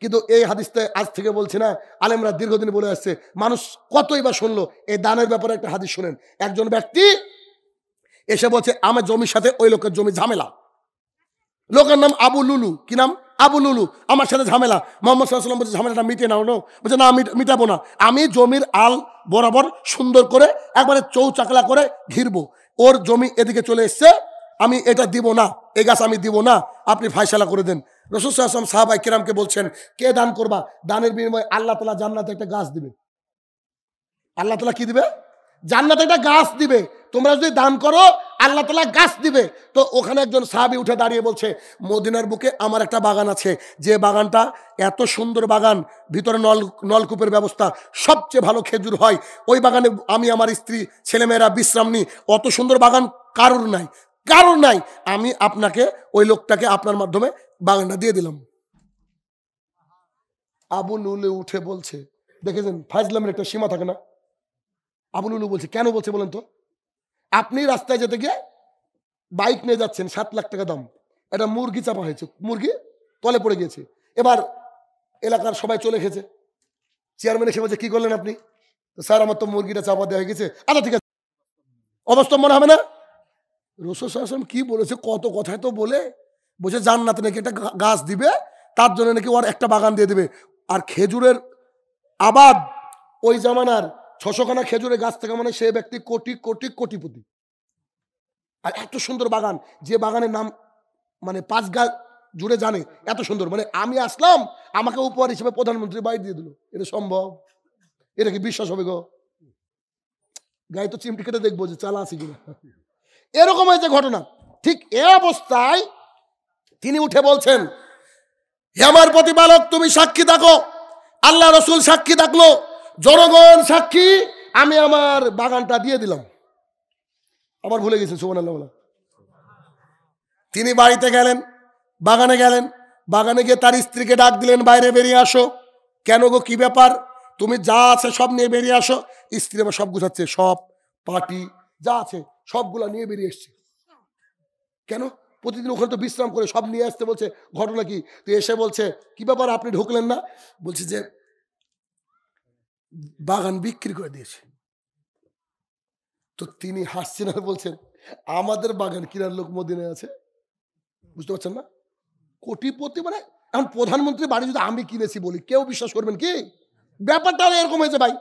কিন্তু এই হাদিসটা আজ থেকে বলছি না আলেমরা দীর্ঘদিন বলে আসছে মানুষ কতই বা শুনলো এই দানের ব্যাপারে একটা হাদিস শুনেন একজন ব্যক্তি এসে বলছে আমার জমির সাথে ওই লোকের জমি ঝামেলা লোকের নাম আবু লুলু কি নাম আবু লুলু আমার সাথে ঝামেলা মোহাম্মদ সাল্লাম বলছে ঝামেলাটা মিটে নাও নো বলছে না মিটাবো না আমি জমির আল বরাবর সুন্দর করে একবারে চৌ চাকলা করে ঘিরবো ওর জমি এদিকে চলে এসছে আমি এটা দিব না এই গাছ আমি দিব না আপনি ফাইসালা করে দেন রসুল আসলাম সাহাবাই কিরামকে বলছেন কে দান করবা দানের বিনিময়ে আল্লাহ তালা জান্নাতে একটা গাছ দিবে আল্লাহ তালা কি দিবে জান্নাতে একটা গাছ দিবে তোমরা যদি দান করো আল্লাহ তালা গাছ দিবে তো ওখানে একজন সাহাবি উঠে দাঁড়িয়ে বলছে মদিনার বুকে আমার একটা বাগান আছে যে বাগানটা এত সুন্দর বাগান ভিতরে নল নলকূপের ব্যবস্থা সবচেয়ে ভালো খেজুর হয় ওই বাগানে আমি আমার স্ত্রী ছেলেমেয়েরা বিশ্রাম নিই অত সুন্দর বাগান কারোর নাই কারণ নাই আমি আপনাকে ওই লোকটাকে আপনার মাধ্যমে বাগানটা দিয়ে দিলাম আবু নুলে উঠে বলছে দেখেছেন ফাইজলামের একটা সীমা থাকে না আবু নুলু বলছে কেন বলছে বলেন তো আপনি রাস্তায় যেতে গিয়ে বাইক নিয়ে যাচ্ছেন সাত লাখ টাকা দাম একটা মুরগি চাপা হয়েছে মুরগি তলে পড়ে গিয়েছে এবার এলাকার সবাই চলে গেছে চেয়ারম্যান এসে বলছে কী করলেন আপনি স্যার আমার তো মুরগিটা চাপা দেওয়া হয়ে গেছে আচ্ছা ঠিক আছে অবস্থা মনে হবে না রসুল সাল্লাম কি বলেছে কত কথায় তো বলে বলছে জান্নাতে নাকি একটা গাছ দিবে তার জন্য নাকি ওর একটা বাগান দিয়ে দেবে আর খেজুরের আবাদ ওই জামানার ছশোখানা খেজুরের গাছ থেকে মানে সে ব্যক্তি কোটি কোটি কোটিপতি আর এত সুন্দর বাগান যে বাগানের নাম মানে পাঁচ গাছ জুড়ে জানে এত সুন্দর মানে আমি আসলাম আমাকে উপহার হিসেবে প্রধানমন্ত্রী বাড়ি দিয়ে দিল এটা সম্ভব এটা কি বিশ্বাস হবে গো গায়ে তো চিমটি কেটে দেখবো যে চালা আছে কিনা এরকম হয়েছে ঘটনা ঠিক এ অবস্থায় তিনি উঠে বলছেন হে আমার প্রতিপালক তুমি সাক্ষী থাকো আল্লাহ রসুল সাক্ষী থাকলো জনগণ সাক্ষী আমি আমার বাগানটা দিয়ে দিলাম আবার ভুলে গেছে সুবান আল্লাহ তিনি বাড়িতে গেলেন বাগানে গেলেন বাগানে গিয়ে তার স্ত্রীকে ডাক দিলেন বাইরে বেরিয়ে আসো কেন গো কি ব্যাপার তুমি যা আছে সব নিয়ে বেরিয়ে আসো স্ত্রী আমার সব গুছাচ্ছে সব পাটি যা আছে সবগুলা নিয়ে বেরিয়ে এসছে কেন প্রতিদিন ওখানে তো বিশ্রাম করে সব নিয়ে আসতে বলছে ঘটনা কি তো এসে বলছে কি ব্যাপার আপনি ঢুকলেন না বলছে যে বাগান বিক্রি করে দিয়েছে তো তিনি হাসছেন আর বলছেন আমাদের বাগান কিনার লোক মদিনে আছে বুঝতে পারছেন না কোটিপতি মানে এখন প্রধানমন্ত্রী বাড়ি যদি আমি কিনেছি বলি কেউ বিশ্বাস করবেন কি ব্যাপারটা এরকম হয়েছে ভাই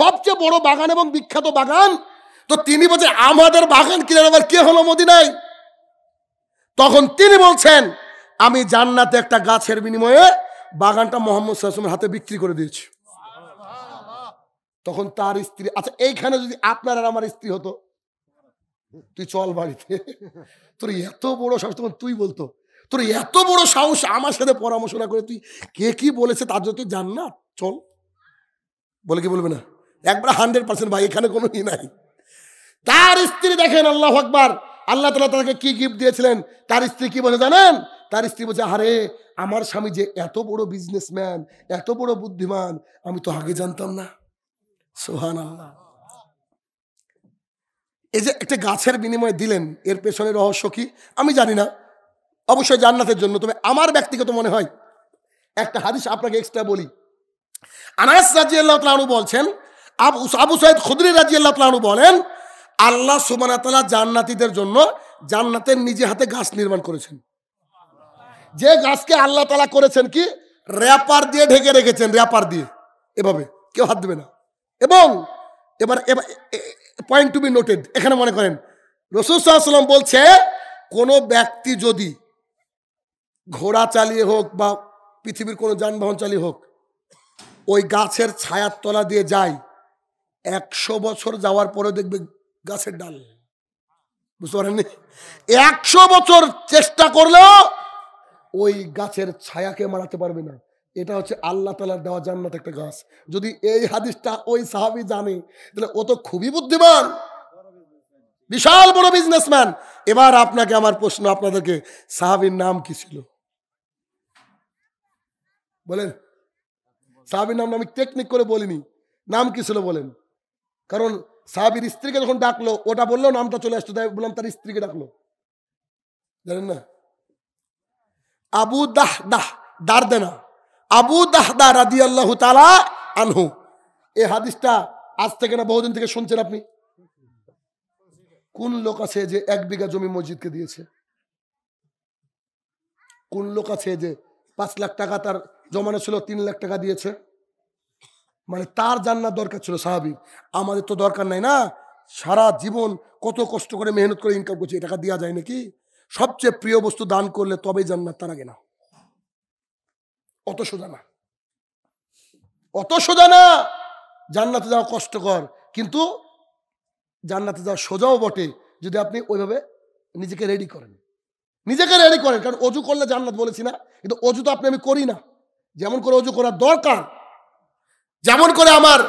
সবচেয়ে বড় বাগান এবং বিখ্যাত বাগান তো তিনি বলছেন আমাদের বাগান কিনার আবার কে হলো নাই তখন তিনি বলছেন আমি জান্নাতে একটা গাছের বিনিময়ে বাগানটা মোহাম্মদ সাহসমের হাতে বিক্রি করে দিয়েছি তখন তার স্ত্রী আচ্ছা এইখানে যদি আপনার আর আমার স্ত্রী হতো তুই চল বাড়িতে তোর এত বড় সাহস তখন তুই বলতো তোর এত বড় সাহস আমার সাথে পরামর্শ না করে তুই কে কি বলেছে তার জন্য তুই জান না চল বলে কি বলবে না একবার হান্ড্রেড পার্সেন্ট ভাই এখানে কোনো ই নাই তার স্ত্রী দেখেন আল্লাহ আকবর আল্লাহ তালা তাকে কি গিফট দিয়েছিলেন তার স্ত্রী কি বলে জানেন তার স্ত্রী বলছে আরে আমার স্বামী যে এত বড় বিজনেসম্যান এত বড় বুদ্ধিমান আমি তো আগে জানতাম না সোহান আল্লাহ এই যে একটা গাছের বিনিময়ে দিলেন এর পেছনে রহস্য কি আমি জানি না অবশ্যই জান্নাতের জন্য তবে আমার ব্যক্তিগত মনে হয় একটা হাদিস আপনাকে এক্সট্রা বলি আনাস রাজি আল্লাহ বলছেন আবু সাইদ খুদরি রাজি আল্লাহ বলেন আল্লাহ সুমানাতলা জান্নাতিদের জন্য জান্নাতের নিজে হাতে গাছ নির্মাণ করেছেন যে গাছকে আল্লাহ তালা করেছেন কি র্যাপার দিয়ে ঢেকে রেখেছেন র্যাপার দিয়ে এভাবে কেউ হাত দেবে না এবং এবার পয়েন্ট টু বি নোটেড এখানে মনে করেন রসুল বলছে কোনো ব্যক্তি যদি ঘোড়া চালিয়ে হোক বা পৃথিবীর কোনো যানবাহন চালিয়ে হোক ওই গাছের ছায়ার তলা দিয়ে যায় একশো বছর যাওয়ার পরে দেখবে গাছের ডাল বুঝতে পারেননি একশো বছর চেষ্টা করলেও ওই গাছের ছায়াকে মারাতে পারবে না এটা হচ্ছে আল্লাহ তালার দেওয়া জান্নাত একটা গাছ যদি এই হাদিসটা ওই সাহাবি জানে তাহলে ও তো খুবই বুদ্ধিমান বিশাল বড় বিজনেসম্যান এবার আপনাকে আমার প্রশ্ন আপনাদেরকে সাহাবির নাম কি ছিল বলেন সাহাবির নাম আমি টেকনিক করে বলিনি নাম কি ছিল বলেন কারণ সাহাবির স্ত্রীকে যখন ডাকলো ওটা বললো নামটা চলে আসতো তাই বললাম তার স্ত্রীকে ডাকলো জানেন না আবু দাহ দাহ দার দেনা আবু দাহ দাহ রাদি আল্লাহ তালা আনহু এ হাদিসটা আজ থেকে না বহুদিন থেকে শুনছেন আপনি কোন লোক আছে যে এক বিঘা জমি মসজিদকে দিয়েছে কোন লোক আছে যে পাঁচ লাখ টাকা তার জমানো ছিল তিন লাখ টাকা দিয়েছে মানে তার জান্নার দরকার ছিল স্বাভাবিক আমাদের তো দরকার নাই না সারা জীবন কত কষ্ট করে মেহনত করে ইনকাম করছে টাকা দেওয়া যায় নাকি সবচেয়ে প্রিয় বস্তু দান করলে তবেই জান্নাত তার আগে না অত সোজা না অত সোজা না জান্নাতে যাওয়া কষ্টকর কিন্তু জান্নাতে যাওয়া সোজাও বটে যদি আপনি ওইভাবে নিজেকে রেডি করেন নিজেকে রেডি করেন কারণ অজু করলে জান্নাত বলেছি না কিন্তু অজু তো আপনি আমি করি না যেমন করে অজু করার দরকার যেমন করে আমার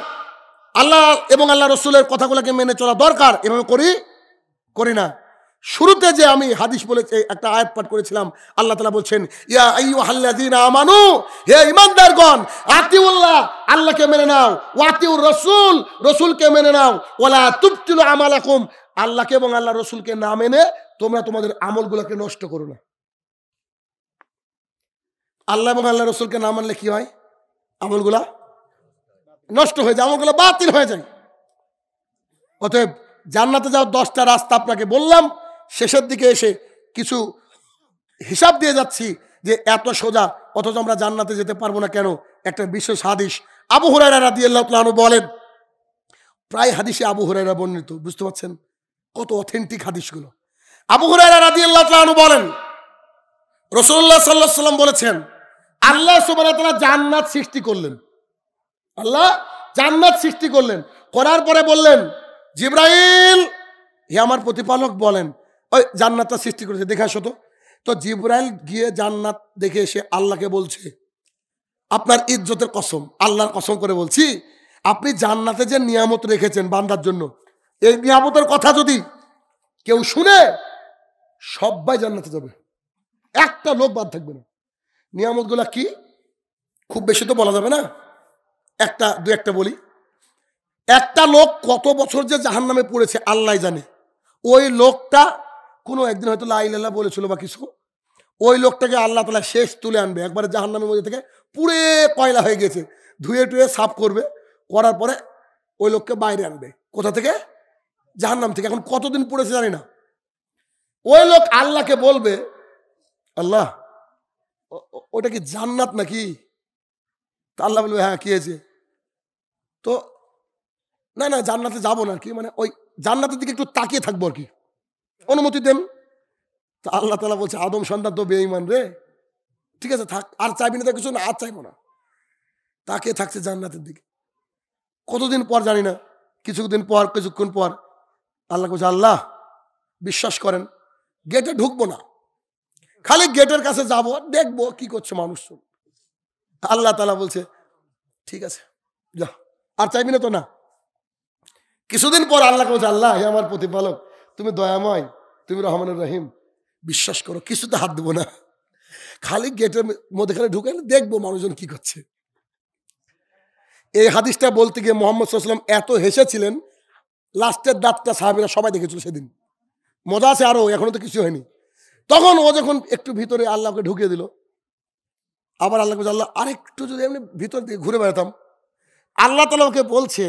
আল্লাহ এবং আল্লাহ রসুলের কথাগুলোকে মেনে চলা দরকার এভাবে করি করি না শুরুতে যে আমি হাদিস বলেছি একটা আয়াত পাঠ করেছিলাম আল্লাহ তালা বলছেন ইয়া আইয়ু হাল্লাদিন আমানু হে ইমানদারগণ আতিউল্লাহ আল্লাহকে মেনে নাও ওয়াতিউর রসুল রসুলকে মেনে নাও ওলা আমাল আমালাকুম আল্লাহকে এবং আল্লাহ রসুলকে না মেনে তোমরা তোমাদের আমলগুলোকে নষ্ট করো না আল্লাহ এবং আল্লাহ রসুলকে না মানলে কি হয় আমলগুলা নষ্ট হয়ে যায় আমলগুলো বাতিল হয়ে যায় অতএব জান্নাতে যাওয়ার দশটা রাস্তা আপনাকে বললাম শেষের দিকে এসে কিছু হিসাব দিয়ে যাচ্ছি যে এত সোজা অথচ আমরা জান্নাতে যেতে পারবো না কেন একটা বিশেষ হাদিস আবু হুরাইরা রাদি আল্লাহ বলেন প্রায় হাদিসে আবু হুরাইরা বর্ণিত বুঝতে পারছেন কত অথেন্টিক হাদিসগুলো আবু হুরাইরা রাদি আল্লাহ বলেন রসুল্লাহ সাল্লাহ সাল্লাম বলেছেন আল্লাহ সুবাহ জান্নাত সৃষ্টি করলেন আল্লাহ জান্নাত সৃষ্টি করলেন করার পরে বললেন জিব্রাইল হে আমার প্রতিপালক বলেন ওই জান্নাতটা সৃষ্টি করেছে দেখে আসো তো তো জিব্রাইল গিয়ে জান্নাত দেখে এসে আল্লাহকে বলছে আপনার ইজ্জতের কসম আল্লাহর কসম করে বলছি আপনি জান্নাতে যে নিয়ামত রেখেছেন বান্দার জন্য এই নিয়ামতের কথা যদি কেউ শুনে সবাই জান্নাতে যাবে একটা লোক বাদ থাকবে না নিয়ামতগুলা কি খুব বেশি তো বলা যাবে না একটা দু একটা বলি একটা লোক কত বছর যে জাহান নামে পড়েছে আল্লাহ জানে ওই লোকটা কোনো একদিন হয়তো লাইল্লাহ বলেছিল বা কিছু ওই লোকটাকে আল্লাহ তালা শেষ তুলে আনবে একবারে জাহান নামের মধ্যে থেকে পুরে কয়লা হয়ে গেছে ধুয়ে টুয়ে সাফ করবে করার পরে ওই লোককে বাইরে আনবে কোথা থেকে জাহান নাম থেকে এখন কতদিন পড়েছে জানি না ওই লোক আল্লাহকে বলবে আল্লাহ ওটা কি জান্নাত নাকি তা আল্লাহ বলবে হ্যাঁ কি হয়েছে তো না না জান্নাতে যাবো না কি মানে ওই জান্নাতের দিকে একটু তাকিয়ে থাকবো আর কি অনুমতি দেন তা আল্লাহ তালা বলছে আদম সন্তান তো বেঈমান রে ঠিক আছে থাক আর চাইবি না তো কিছু না আর চাইবো না তাকিয়ে থাকছে জান্নাতের দিকে কতদিন পর জানি না কিছুদিন পর কিছুক্ষণ পর আল্লাহ বলছে আল্লাহ বিশ্বাস করেন গেটে ঢুকবো না খালি গেটের কাছে যাব দেখবো কি করছে মানুষজন আল্লাহ তালা বলছে ঠিক আছে যা আর চাইবি না তো না কিছুদিন পর আল্লাহ বলছে আল্লাহ হে আমার প্রতিপালক তুমি দয়াময় তুমি রহমানুর রহিম বিশ্বাস করো কিছুতে হাত দেবো না খালি গেটের মধ্যেখানে ঢুকে দেখবো মানুষজন কি করছে এই হাদিসটা বলতে গিয়ে মোহাম্মদ সাল্লাম এত হেসেছিলেন লাস্টের দাঁতটা সাহাবিরা সবাই দেখেছিল সেদিন মজা আছে আরও এখনও তো কিছু হয়নি তখন ও যখন একটু ভিতরে আল্লাহকে ঢুকিয়ে দিল আবার আল্লাহ বলছে আল্লাহ আরেকটু যদি আমি ভিতর দিয়ে ঘুরে বেড়াতাম আল্লাহ তালা আমাকে বলছে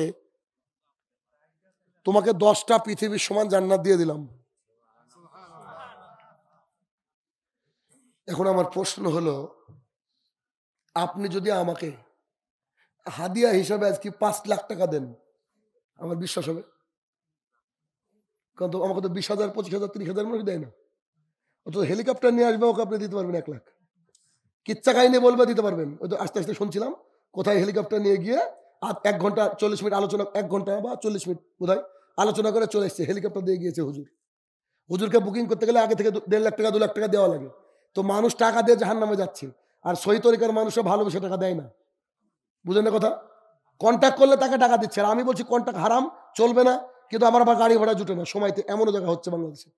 তোমাকে দশটা পৃথিবীর সমান জান্নাত দিয়ে দিলাম এখন আমার প্রশ্ন হলো আপনি যদি আমাকে হাদিয়া হিসাবে আজকে পাঁচ লাখ টাকা দেন আমার বিশ্বাস হবে কারণ তো আমাকে তো বিশ হাজার পঁচিশ হাজার তিরিশ হাজার মানুষ দেয় না অত হেলিকপ্টার নিয়ে আসবে ওকে আপনি দিতে পারবেন এক লাখ কিচ্ছা কাহিনী বলবে দিতে পারবেন ওই তো আস্তে আস্তে শুনছিলাম কোথায় হেলিকপ্টার নিয়ে গিয়ে আর এক ঘন্টা চল্লিশ মিনিট আলোচনা এক ঘন্টা বা চল্লিশ মিনিট বোধহয় আলোচনা করে চলে এসছে হেলিকপ্টার দিয়ে গিয়েছে হুজুর হুজুরকে বুকিং করতে গেলে আগে থেকে দেড় লাখ টাকা দু লাখ টাকা দেওয়া লাগে তো মানুষ টাকা দিয়ে জাহান নামে যাচ্ছে আর সই তরিকার মানুষরা ভালোবেসে টাকা দেয় না বুঝেন না কথা কন্ট্যাক্ট করলে তাকে টাকা দিচ্ছে আর আমি বলছি কন্ট্যাক্ট হারাম চলবে না কিন্তু আমার আবার গাড়ি ভাড়া জুটে না সময়তে এমনও জায়গা হচ্ছে বাংলাদেশে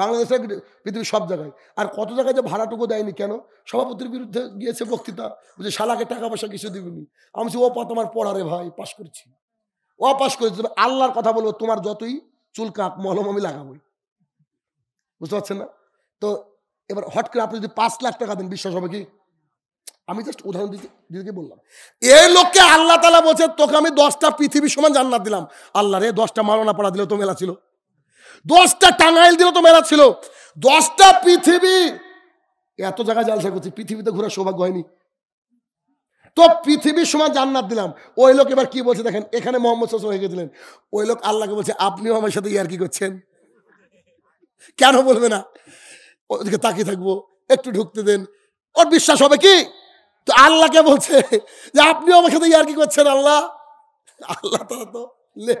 বাংলাদেশের পৃথিবীর সব জায়গায় আর কত জায়গায় যে ভাড়াটুকু দেয়নি কেন সভাপতির বিরুদ্ধে গিয়েছে বক্তৃতা যে শালাকে টাকা পয়সা কিছু দিবিনি আমি ও পা তোমার পড়ারে ভাই পাশ করছি ও পাস করেছি আল্লাহর কথা বলবো তোমার যতই চুল কাপ মলম আমি লাগাবোই বুঝতে পারছেন না তো এবার হট করে আপনি যদি পাঁচ লাখ টাকা দেন বিশ্বাস হবে কি আমি জাস্ট উদাহরণ দিতে দিদিকে বললাম এ লোককে আল্লাহ তালা বলছে তোকে আমি দশটা পৃথিবী সমান জান্নাত দিলাম আল্লাহ রে দশটা মালনা পড়া দিলে তো মেলা ছিল দশটা টাঙ্গাইল দিলে তো মেলা ছিল দশটা পৃথিবী এত জায়গায় জালসা করছি পৃথিবীতে ঘোরা সৌভাগ্য হয়নি তো পৃথিবীর সময় জান্নাত দিলাম ওই লোক এবার কি বলছে দেখেন এখানে মোহাম্মদ সসম হয়ে গেছিলেন ওই লোক আল্লাহকে বলছে আপনিও আমার সাথে ইয়ার কি করছেন কেন বলবে না ওদিকে তাকিয়ে থাকবো একটু ঢুকতে দেন ওর বিশ্বাস হবে কি তো আল্লাহকে বলছে যে আপনিও আমার সাথে ইয়ার কি করছেন আল্লাহ আল্লাহ তারা তো লে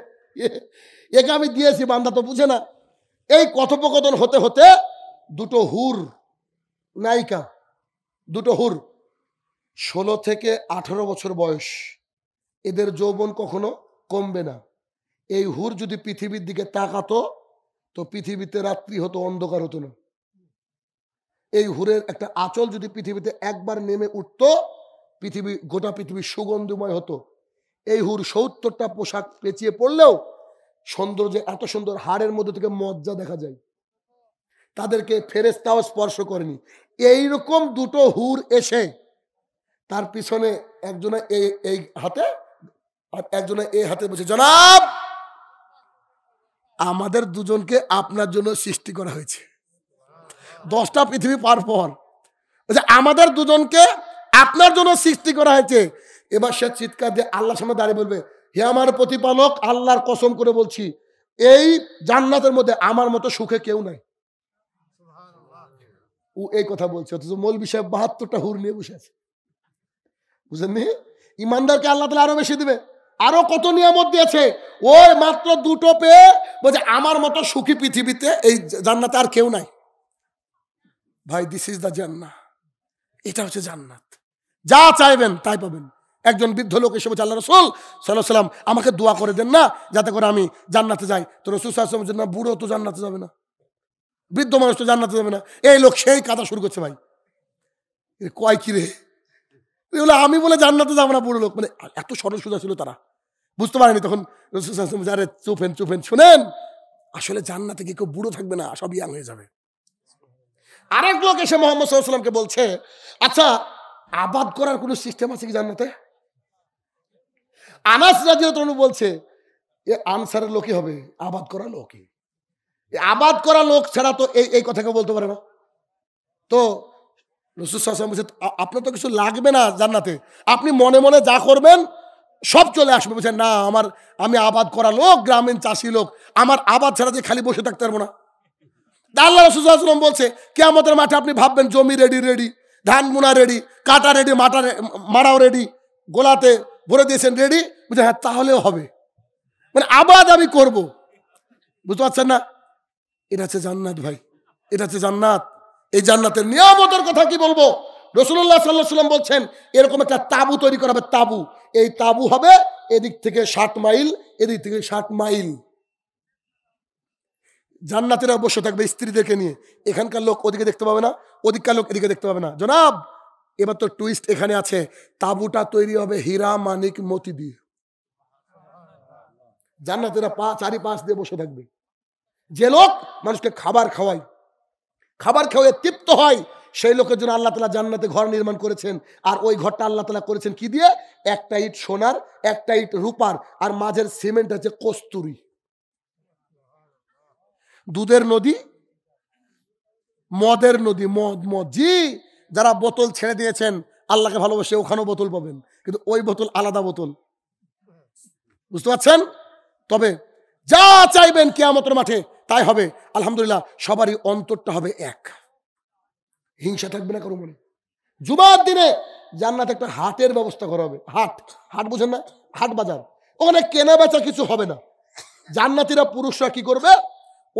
একে আমি দিয়েছি বান্দা তো বুঝে না এই কথোপকথন হতে হতে দুটো হুর নায়িকা দুটো হুর ষোলো থেকে আঠারো বছর বয়স এদের যৌবন কখনো কমবে না এই হুর যদি পৃথিবীর দিকে তাকাতো তো পৃথিবীতে রাত্রি হতো অন্ধকার হতো না এই হুরের একটা আঁচল যদি পৃথিবীতে একবার নেমে উঠত পৃথিবী গোটা পৃথিবী সুগন্ধময় হতো এই হুর সত্তরটা পোশাক পেঁচিয়ে পড়লেও সৌন্দর্য এত সুন্দর হাড়ের মধ্যে থেকে মজ্জা দেখা যায় তাদেরকে ফেরেস্তাও স্পর্শ করেনি এইরকম দুটো হুর এসে তার পিছনে একজনে এই এই হাতে আর একজনে এই হাতে বসে জনাব আমাদের দুজনকে আপনার জন্য সৃষ্টি করা হয়েছে দশটা পৃথিবী পার পর আমাদের দুজনকে আপনার জন্য সৃষ্টি করা হয়েছে এবার সে চিৎকার দিয়ে আল্লাহর সামনে দাঁড়িয়ে বলবে হে আমার প্রতিপালক আল্লাহর কসম করে বলছি এই জান্নাতের মধ্যে আমার মতো সুখে কেউ নাই ও এই কথা বলছে অথচ মৌলবি সাহেব বাহাত্তরটা হুর নিয়ে বসে আছে বুঝলেন ইমানদারকে আল্লাহ তালা আরো বেশি দেবে আরো কত নিয়ামত দিয়েছে ওই মাত্র দুটো পেয়ে বলছে আমার মতো সুখী পৃথিবীতে এই জান্নাত আর কেউ নাই ভাই দিস ইজ দ্য জান্না এটা হচ্ছে জান্নাত যা চাইবেন তাই পাবেন একজন বৃদ্ধ লোক এসে বলছে আল্লাহ রসুল সাল্লাহ সাল্লাম আমাকে দোয়া করে দেন না যাতে করে আমি জান্নাতে যাই তো রসুল সাল্লাহ বলছেন না বুড়ো তো জান্নাতে যাবে না বৃদ্ধ মানুষ তো জান্নাতে যাবে না এই লোক সেই কাঁদা শুরু করছে ভাই কয় কি রে বলে আমি বলে জান্নাতে যাবো না বুড়ো লোক মানে এত সরল সোজা ছিল তারা বুঝতে পারেনি তখন রসুল সাল্লাম যারে চুপেন চুপেন শোনেন আসলে জান্নাতে কি কেউ বুড়ো থাকবে না সব ইয়াং হয়ে যাবে আরেক লোক এসে মোহাম্মদ সাল্লামকে বলছে আচ্ছা আবাদ করার কোনো সিস্টেম আছে কি জান্নাতে আনাস রাজিয়াতনু বলছে এ আনসারের লোকই হবে আবাদ করা লোকই আবাদ করা লোক ছাড়া তো এই এই কথা বলতে পারে না তো আপনার তো কিছু লাগবে না জান্নাতে আপনি মনে মনে যা করবেন সব চলে আসবে বলছেন না আমার আমি আবাদ করা লোক গ্রামীণ চাষি লোক আমার আবাদ ছাড়া যে খালি বসে থাকতে পারবো না আল্লাহ রসুলাম বলছে কে আমাদের মাঠে আপনি ভাববেন জমি রেডি রেডি ধান মুনা রেডি কাটা রেডি মাটা মারাও রেডি গোলাতে ভরে দিয়েছেন রেডি বুঝে হ্যাঁ তাহলেও হবে মানে আবার আমি করব বুঝতে পারছেন না এটা হচ্ছে জান্নাত ভাই এটা হচ্ছে জান্নাত এই জান্নাতের নিয়ামতের কথা কি বলবো রসুল্লাহ সাল্লাহ সাল্লাম বলছেন এরকম একটা তাবু তৈরি করা হবে তাবু এই তাবু হবে এদিক থেকে ষাট মাইল এদিক থেকে ষাট মাইল জান্নাতেরা অবশ্য থাকবে স্ত্রীদেরকে নিয়ে এখানকার লোক ওদিকে দেখতে পাবে না ওদিককার লোক এদিকে দেখতে পাবে না জনাব এবার তো টুইস্ট এখানে আছে তাবুটা তৈরি হবে হীরা মানিক মতি দিয়ে জান্নাতেরা পা চারি পাশ দিয়ে বসে থাকবে যে লোক মানুষকে খাবার খাওয়ায় খাবার খাওয়ায় তৃপ্ত হয় সেই লোকের জন্য আল্লাহ তালা জান্নাতে ঘর নির্মাণ করেছেন আর ওই ঘরটা আল্লাহ তালা করেছেন কি দিয়ে একটা ইট সোনার একটা ইট রূপার আর মাঝের সিমেন্ট আছে কস্তুরি দুধের নদী মদের নদী মদ মদ জি যারা বোতল ছেড়ে দিয়েছেন আল্লাহকে ভালোবাসে ওখানেও বোতল পাবেন কিন্তু ওই বোতল আলাদা বোতল বুঝতে পারছেন তবে যা চাইবেন কেয়ামতের মাঠে তাই হবে আলহামদুলিল্লাহ সবারই অন্তরটা হবে এক হিংসা থাকবে না কারো মনে জুমার দিনে জান্নাতে একটা হাটের ব্যবস্থা করা হবে হাট হাট বুঝেন না হাট বাজার ওখানে কেনা বেচা কিছু হবে না জান্নাতিরা পুরুষরা কি করবে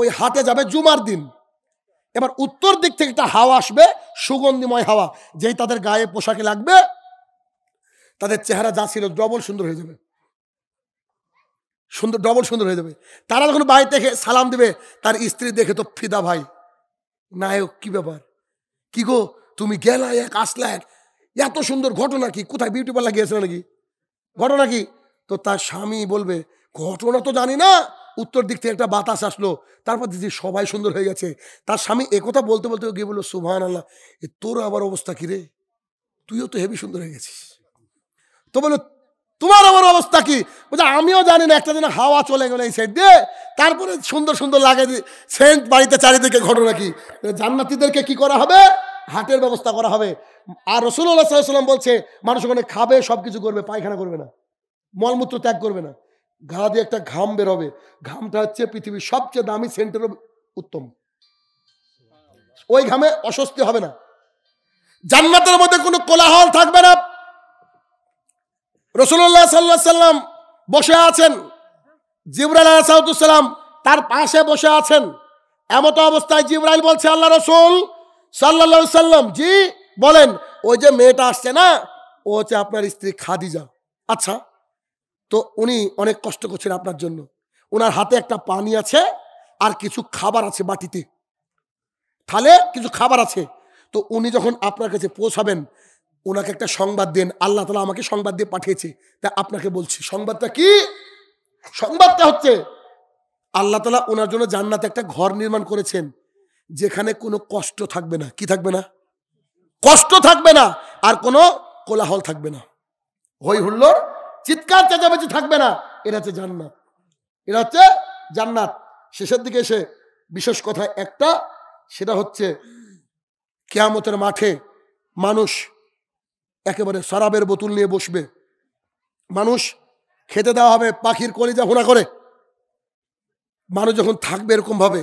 ওই হাটে যাবে জুমার দিন এবার উত্তর দিক থেকে একটা হাওয়া আসবে সুগন্ধিময় হাওয়া যেই তাদের গায়ে পোশাকে লাগবে তাদের চেহারা যা ছিল ডবল সুন্দর হয়ে যাবে সুন্দর ডবল সুন্দর হয়ে যাবে তারা যখন বাড়ি থেকে সালাম দেবে তার স্ত্রী দেখে তো ফিদা ভাই নায়ক কি ব্যাপার কি গো তুমি গেলা এক আসলা এক এত সুন্দর ঘটনা কি কোথায় বিউটি পার্লার গিয়েছিল নাকি ঘটনা কি তো তার স্বামী বলবে ঘটনা তো জানি না উত্তর দিক থেকে একটা বাতাস আসলো তারপর দিদি সবাই সুন্দর হয়ে গেছে তার স্বামী একথা বলতে বলতে গিয়ে বললো সুভান আল্লাহ তোর আবার অবস্থা কিরে তুইও তো হেভি সুন্দর হয়ে গেছিস তো বললো তোমার আমার অবস্থা কি বলছে আমিও জানি না একটা দিন হাওয়া চলে গেলো এই সেন্ট দিয়ে তারপরে সুন্দর সুন্দর লাগে সেন্ট বাড়িতে চারিদিকে ঘটনা কি জান্নাতিদেরকে কি করা হবে হাটের ব্যবস্থা করা হবে আর রসুল্লাহ সাল্লাম বলছে মানুষ ওখানে খাবে সব কিছু করবে পায়খানা করবে না মলমূত্র ত্যাগ করবে না গা দিয়ে একটা ঘাম বেরোবে ঘামটা হচ্ছে পৃথিবীর সবচেয়ে দামি সেন্টার উত্তম ওই ঘামে অস্বস্তি হবে না জান্নাতের মধ্যে কোনো কোলাহল থাকবে না রসুল্লাহ সাল্লা সাল্লাম বসে আছেন জিবরাইল আলাহাম তার পাশে বসে আছেন এমতো অবস্থায় জিবরাইল বলছে আল্লাহ রসুল সাল্লা সাল্লাম জি বলেন ওই যে মেয়েটা আসছে না ও হচ্ছে আপনার স্ত্রী খাদিজা আচ্ছা তো উনি অনেক কষ্ট করছেন আপনার জন্য ওনার হাতে একটা পানি আছে আর কিছু খাবার আছে বাটিতে থালে কিছু খাবার আছে তো উনি যখন আপনার কাছে পৌঁছাবেন ওনাকে একটা সংবাদ দেন আল্লাহ তালা আমাকে সংবাদ দিয়ে পাঠিয়েছে তা আপনাকে বলছি সংবাদটা কি সংবাদটা হচ্ছে আল্লাহ তালা ওনার জন্য জান্নাতে একটা ঘর নির্মাণ করেছেন যেখানে কোনো কষ্ট থাকবে না কি থাকবে না কষ্ট থাকবে না আর কোনো কোলাহল থাকবে না হই হুল্লোর চিৎকার চেঁচামেচি থাকবে না এরা হচ্ছে জান্নাত এরা হচ্ছে জান্নাত শেষের দিকে এসে বিশেষ কথা একটা সেটা হচ্ছে কেয়ামতের মাঠে মানুষ একেবারে সরাবের বোতল নিয়ে বসবে মানুষ খেতে দেওয়া হবে পাখির কলিজা হোনা করে মানুষ যখন থাকবে এরকমভাবে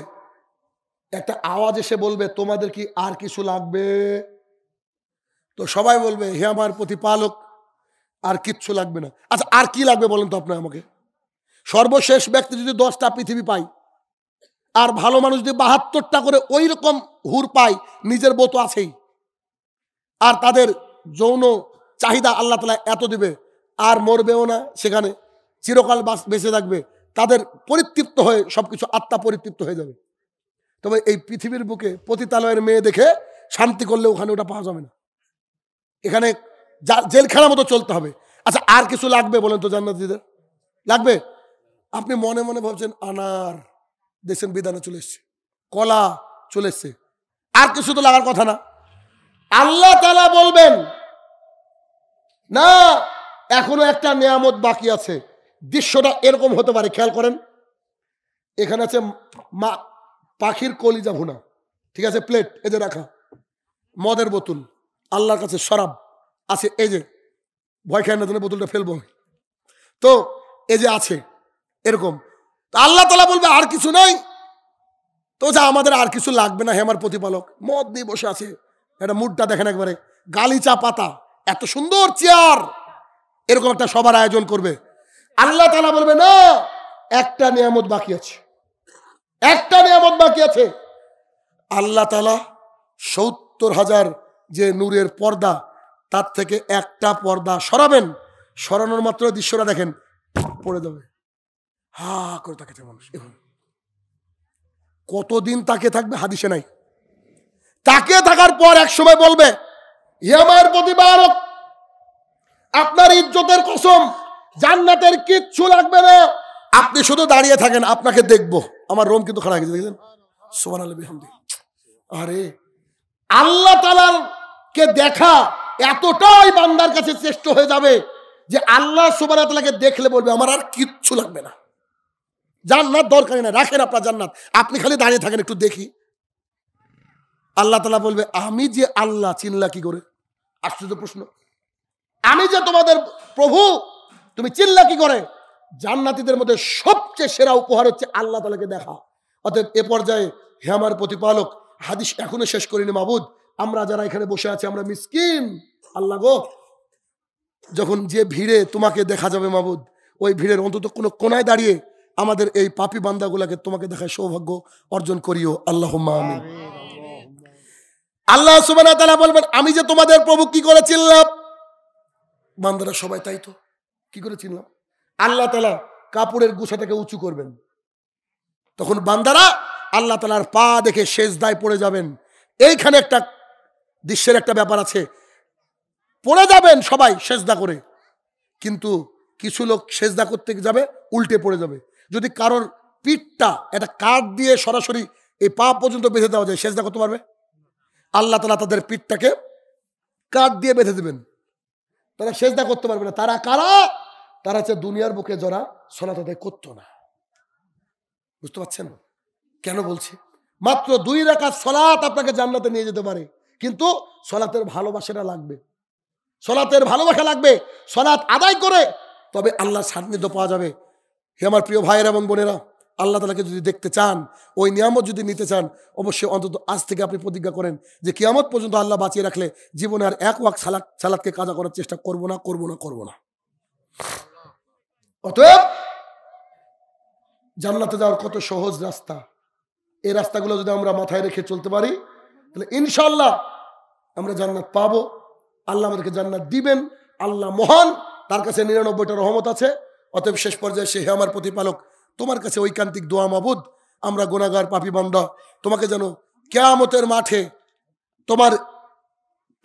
একটা আওয়াজ এসে বলবে তোমাদের কি আর কিছু লাগবে তো সবাই বলবে হে আমার প্রতিপালক আর কিচ্ছু লাগবে না আচ্ছা আর কি লাগবে বলেন তো আপনার আমাকে সর্বশেষ ব্যক্তি যদি দশটা পৃথিবী পাই আর ভালো মানুষ যদি বাহাত্তরটা করে ওই রকম হুর পায় নিজের বোতো আছেই আর তাদের যৌন চাহিদা আল্লাহ তালা এত দিবে আর মরবেও না সেখানে চিরকাল বাস বেঁচে থাকবে তাদের পরিতৃপ্ত হয়ে সব কিছু আত্মা পরিতৃপ্ত হয়ে যাবে তবে এই পৃথিবীর বুকে পতিতালয়ের মেয়ে দেখে শান্তি করলে ওখানে ওটা পাওয়া যাবে না এখানে জেলখানা মতো চলতে হবে আচ্ছা আর কিছু লাগবে বলেন তো জান্নাতিদের লাগবে আপনি মনে মনে ভাবছেন আনার দেখছেন বিধানে চলে এসছে কলা চলে এসছে আর কিছু তো লাগার কথা না আল্লাহ তালা বলবেন না এখনো একটা নিয়ামত বাকি আছে দৃশ্যটা এরকম হতে পারে খেয়াল করেন এখানে আছে মা পাখির কলিজা ভুনা ঠিক আছে প্লেট এই যে রাখা মদের বোতল আল্লাহর কাছে শরাব আছে এই যে ভয় খায় না তাহলে বোতলটা ফেলবো তো এ যে আছে এরকম আল্লাহ তালা বলবে আর কিছু নাই তো যা আমাদের আর কিছু লাগবে না হে আমার প্রতিপালক মদ নিয়ে বসে আছে একটা মুডটা দেখেন একবারে গালিচা পাতা এত সুন্দর চেয়ার এরকম একটা সবার আয়োজন করবে আল্লাহ তালা বলবে না একটা নিয়ামত বাকি আছে একটা নিয়ামত বাকি আছে আল্লাহ তালা সত্তর হাজার যে নূরের পর্দা তার থেকে একটা পর্দা সরাবেন সরানোর মাত্র দৃশ্যটা দেখেন পড়ে যাবে হা করে তাকে মানুষ কতদিন তাকে থাকবে হাদিসে নাই তাকে থাকার পর এক সময় বলবে আমার প্রতিপালক আপনার ইজ্জতের কসম জান্নাতের কিচ্ছু লাগবে না আপনি শুধু দাঁড়িয়ে থাকেন আপনাকে দেখবো আমার রোম কিন্তু খারাপ গেছে দেখেন সোমান আলবি আরে আল্লাহ তালার কে দেখা এতটাই বান্দার কাছে শ্রেষ্ঠ হয়ে যাবে যে আল্লাহ সুবাহকে দেখলে বলবে আমার আর কিচ্ছু লাগবে না জান্নাত দরকার না রাখেন আপনার জান্নাত আপনি খালি দাঁড়িয়ে থাকেন একটু দেখি আল্লাহ তালা বলবে আমি যে আল্লাহ চিনলা কি করে আশ্চর্য প্রশ্ন আমি যে তোমাদের প্রভু তুমি চিল্লা কি করে জান্নাতিদের মধ্যে সবচেয়ে সেরা উপহার হচ্ছে আল্লাহ তালাকে দেখা অতএব এ পর্যায়ে হে আমার প্রতিপালক হাদিস এখনো শেষ করিনি মাবুদ আমরা যারা এখানে বসে আছি আমরা মিসকিন আল্লাহ গো যখন যে ভিড়ে তোমাকে দেখা যাবে মাবুদ ওই ভিড়ের অন্তত কোনো কোনায় দাঁড়িয়ে আমাদের এই পাপি বান্দাগুলাকে তোমাকে দেখায় সৌভাগ্য অর্জন করিও আল্লাহ আমি আল্লাহ সুবানা তারা বলবেন আমি যে তোমাদের প্রভু কি করে চিনলাম বান্দারা সবাই তাই তো কি করে চিনলাম আল্লাহ তালা কাপড়ের গুছাটাকে উঁচু করবেন তখন বান্দারা আল্লাহ তালার পা দেখে শেষ দায় পড়ে যাবেন এইখানে একটা দৃশ্যের একটা ব্যাপার আছে পড়ে যাবেন সবাই সেজদা করে কিন্তু কিছু লোক সেজদা করতে যাবে উল্টে পড়ে যাবে যদি কারোর পিঠটা একটা কাঠ দিয়ে সরাসরি এই পা পর্যন্ত বেঁধে দেওয়া যায় সেজদা করতে পারবে আল্লাহ তালা তাদের পিঠটাকে কাঠ দিয়ে বেঁধে দেবেন তারা সেজদা করতে পারবে না তারা কারা তারা হচ্ছে দুনিয়ার বুকে জরা সলা তাদের করতো না বুঝতে পারছেন কেন বলছি মাত্র দুই রাখা সলাৎ আপনাকে জান্নাতে নিয়ে যেতে পারে কিন্তু সলাতের ভালোবাসাটা লাগবে সলাতের ভালোবাসা লাগবে সলাৎ আদায় করে তবে আল্লাহ সান্নিধ্য পাওয়া যাবে হে আমার প্রিয় ভাইয়ের এবং বোনেরা আল্লাহ তালাকে যদি দেখতে চান ওই নিয়ামত যদি নিতে চান অবশ্যই অন্তত আজ থেকে আপনি প্রতিজ্ঞা করেন যে কিয়ামত পর্যন্ত আল্লাহ বাঁচিয়ে রাখলে জীবনে আর এক ওয়াক সালাদ সালাদকে কাজা করার চেষ্টা করব না করব না করব না অতএব জান্নাতে যাওয়ার কত সহজ রাস্তা এই রাস্তাগুলো যদি আমরা মাথায় রেখে চলতে পারি তাহলে ইনশাল্লাহ আমরা জান্নাত পাবো আল্লাহ আমাদেরকে জান্নাত দিবেন আল্লাহ মহান তার কাছে নিরানব্বইটা রহমত আছে অতএব শেষ পর্যায়ে সে আমার প্রতিপালক তোমার কাছে ঐকান্তিক দোয়া মাবুদ আমরা গোনাগার পাপি বান্দা তোমাকে যেন কেয়ামতের মাঠে তোমার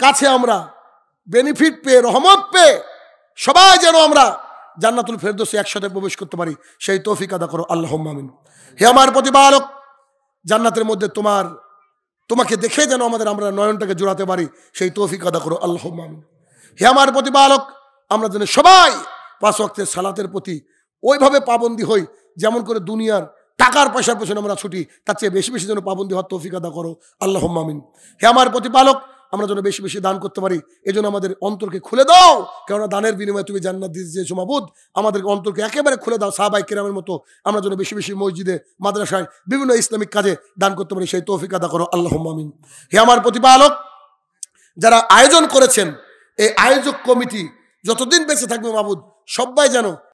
কাছে আমরা বেনিফিট পেয়ে রহমত পেয়ে সবাই যেন আমরা জান্নাতুল ফেরদোসে একসাথে প্রবেশ করতে পারি সেই তৌফিক আদা করো আল্লাহ মামিন হে আমার প্রতিপালক জান্নাতের মধ্যে তোমার তোমাকে দেখে যেন আমাদের আমরা নয়নটাকে জোড়াতে পারি সেই তৌফিক আদা করো আল্লাহ হে আমার প্রতিপালক আমরা যেন সবাই পাঁচ অক্তের সালাতের প্রতি ওইভাবে পাবন্দি হই যেমন করে দুনিয়ার টাকার পয়সার পেছনে আমরা ছুটি তার চেয়ে বেশি বেশি যেন পাবন্দি হওয়ার তৌফিক আদা করো আল্লাহ মামিন হে আমার প্রতিপালক আমরা যেন বেশি বেশি দান করতে পারি এজন্য আমাদের অন্তরকে খুলে দাও কেননা দানের বিনিময়ে তুমি জান্নাত দিতে চেয়েছো মাবুদ আমাদের অন্তরকে একেবারে খুলে দাও সাহাবাই কেরামের মতো আমরা যেন বেশি বেশি মসজিদে মাদ্রাসায় বিভিন্ন ইসলামিক কাজে দান করতে পারি সেই তৌফিক আদা করো আল্লাহ মামিন হে আমার প্রতিপালক যারা আয়োজন করেছেন এই আয়োজক কমিটি যতদিন বেঁচে থাকবে মাবুদ সবাই যেন